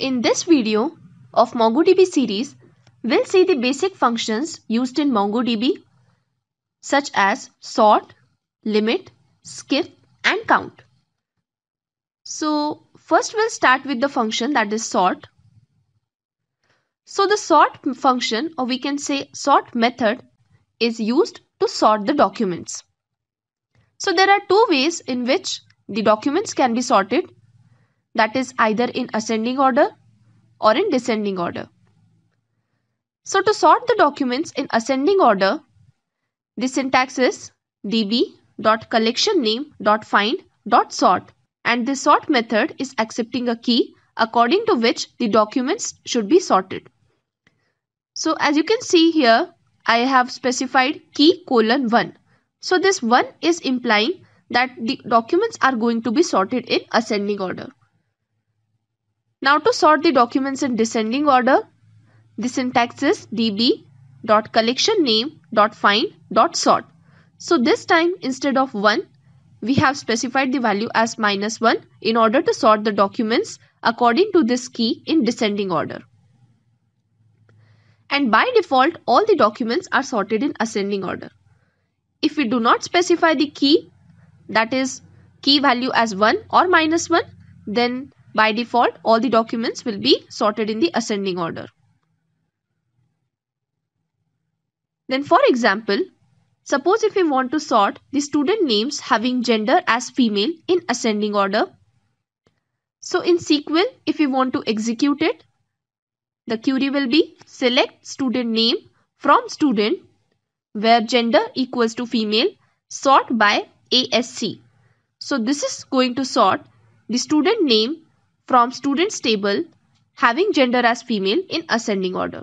in this video of MongoDB series, we'll see the basic functions used in MongoDB such as sort, limit, skip and count. So first we'll start with the function that is sort. So the sort function or we can say sort method is used to sort the documents. So there are two ways in which the documents can be sorted that is either in ascending order or in descending order. So to sort the documents in ascending order, the syntax is db.collectionName.find.sort and the sort method is accepting a key according to which the documents should be sorted. So as you can see here, I have specified key colon 1. So this 1 is implying that the documents are going to be sorted in ascending order. Now to sort the documents in descending order, the syntax is db.collection.name.find.sort. So this time instead of 1, we have specified the value as minus 1 in order to sort the documents according to this key in descending order. And by default, all the documents are sorted in ascending order. If we do not specify the key, that is key value as 1 or minus 1, then by default, all the documents will be sorted in the ascending order. Then for example, suppose if we want to sort the student names having gender as female in ascending order. So in SQL, if we want to execute it, the query will be select student name from student where gender equals to female sort by ASC. So this is going to sort the student name from students table having gender as female in ascending order.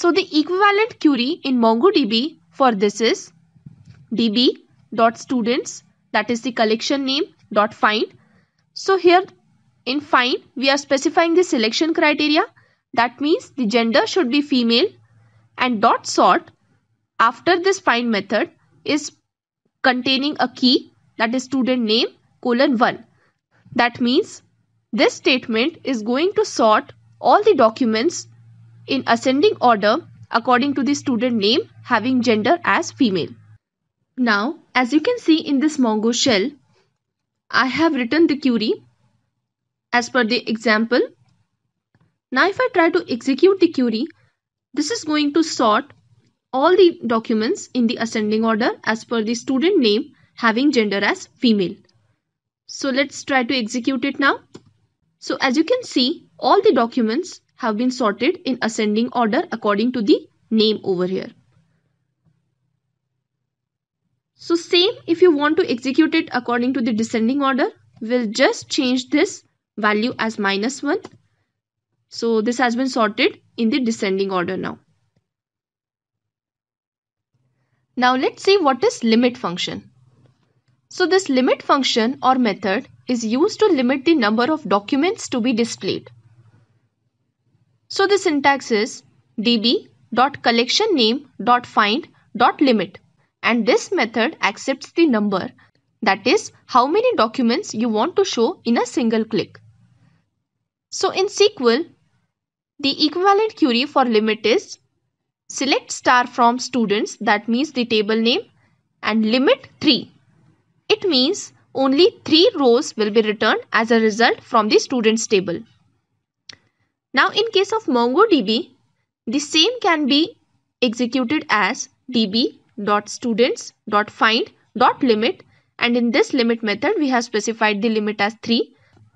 So the equivalent query in MongoDB for this is db.students that is the collection name dot find. So here in find we are specifying the selection criteria that means the gender should be female and dot sort after this find method is containing a key that is student name colon 1 that means this statement is going to sort all the documents in ascending order according to the student name having gender as female. Now, as you can see in this Mongo shell, I have written the query as per the example. Now, if I try to execute the query, this is going to sort all the documents in the ascending order as per the student name having gender as female. So let's try to execute it now. So as you can see, all the documents have been sorted in ascending order according to the name over here. So same if you want to execute it according to the descending order, we'll just change this value as minus 1. So this has been sorted in the descending order now. Now let's see what is limit function. So this limit function or method is used to limit the number of documents to be displayed. So the syntax is db.collectionName.find.limit and this method accepts the number that is how many documents you want to show in a single click. So in SQL, the equivalent query for limit is select star from students that means the table name and limit 3. It means only 3 rows will be returned as a result from the students table. Now in case of MongoDB, the same can be executed as db.students.find.limit and in this limit method we have specified the limit as 3.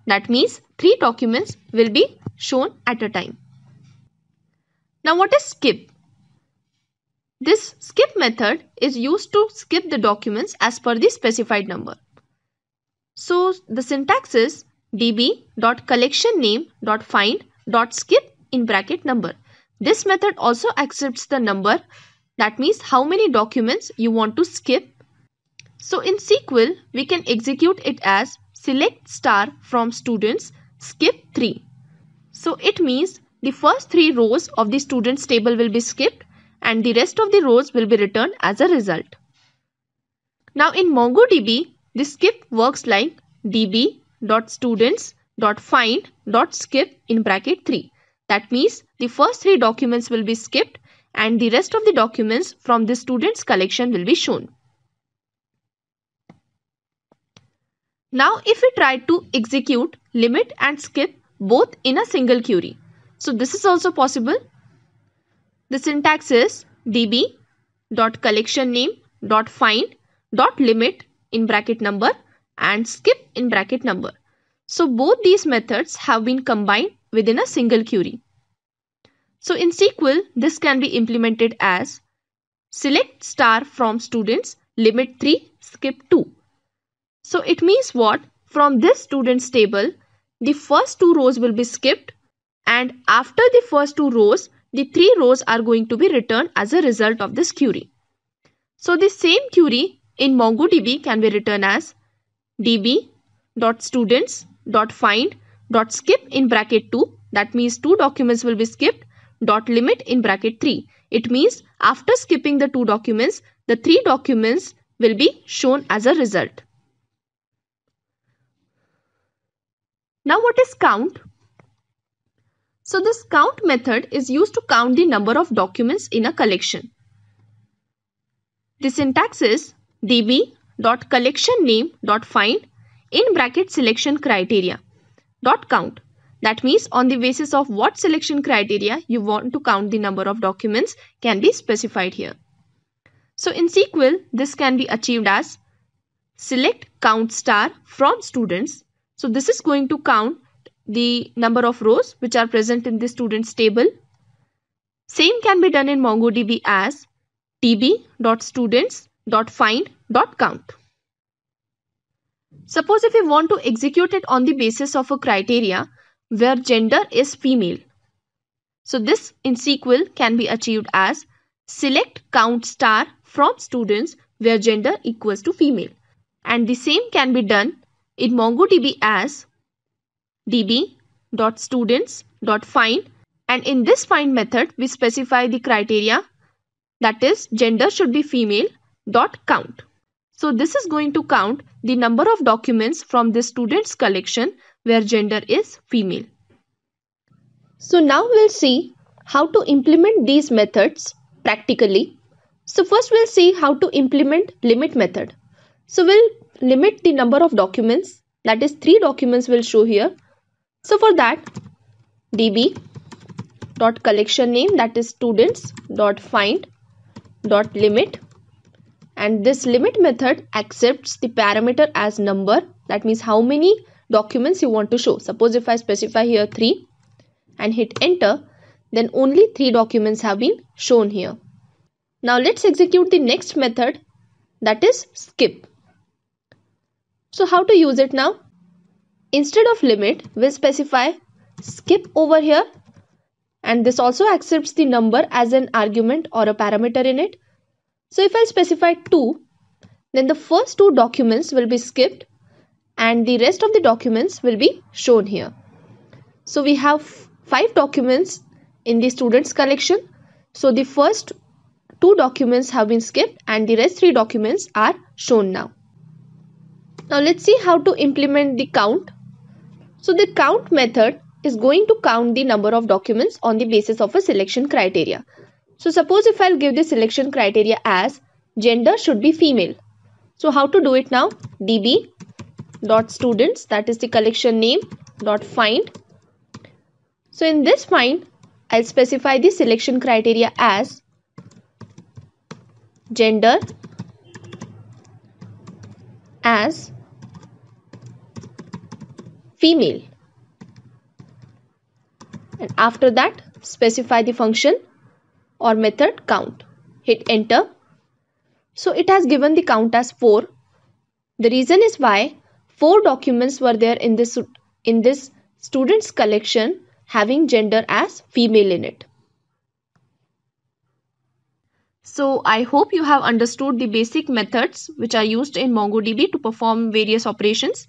That means 3 documents will be shown at a time. Now what is skip? This skip method is used to skip the documents as per the specified number. So the syntax is db.collectionName.find.skip in bracket number. This method also accepts the number that means how many documents you want to skip. So in SQL we can execute it as select star from students skip 3. So it means the first 3 rows of the students table will be skipped and the rest of the rows will be returned as a result. Now in MongoDB this skip works like db.students.find.skip in bracket 3. That means the first three documents will be skipped and the rest of the documents from the students collection will be shown. Now if we try to execute, limit and skip both in a single query. So this is also possible. The syntax is db.collection name.find.limit in bracket number and skip in bracket number. So both these methods have been combined within a single query. So in SQL, this can be implemented as select star from students, limit 3, skip 2. So it means what? From this students table, the first two rows will be skipped and after the first two rows, the three rows are going to be returned as a result of this query. So the same query in MongoDB can be written as db.students.find.skip in bracket 2 that means two documents will be skipped dot limit in bracket 3 it means after skipping the two documents the three documents will be shown as a result now what is count so this count method is used to count the number of documents in a collection the syntax is db dot collection name dot find in bracket selection criteria dot count that means on the basis of what selection criteria you want to count the number of documents can be specified here. So in SQL, this can be achieved as select count star from students. So this is going to count the number of rows which are present in the students table. Same can be done in MongoDB as db.students dot find dot count. Suppose if we want to execute it on the basis of a criteria where gender is female. So this in SQL can be achieved as select count star from students where gender equals to female. And the same can be done in MongoDB as db.students.find and in this find method we specify the criteria that is gender should be female dot count. So this is going to count the number of documents from the student's collection where gender is female. So now we'll see how to implement these methods practically. So first we'll see how to implement limit method. So we'll limit the number of documents that is three documents will show here. So for that db dot collection name that is students dot find dot limit and this limit method accepts the parameter as number that means how many documents you want to show suppose if I specify here 3 and hit enter then only 3 documents have been shown here. Now let's execute the next method that is skip. So how to use it now? Instead of limit we'll specify skip over here and this also accepts the number as an argument or a parameter in it so if I specify 2, then the first two documents will be skipped and the rest of the documents will be shown here. So we have five documents in the students collection. So the first two documents have been skipped and the rest three documents are shown now. Now let's see how to implement the count. So the count method is going to count the number of documents on the basis of a selection criteria. So suppose if I'll give the selection criteria as gender should be female. So how to do it now? db dot students that is the collection name dot find. So in this find I'll specify the selection criteria as gender as female and after that specify the function or method count. Hit enter. So it has given the count as 4. The reason is why 4 documents were there in this, in this student's collection having gender as female in it. So I hope you have understood the basic methods which are used in MongoDB to perform various operations.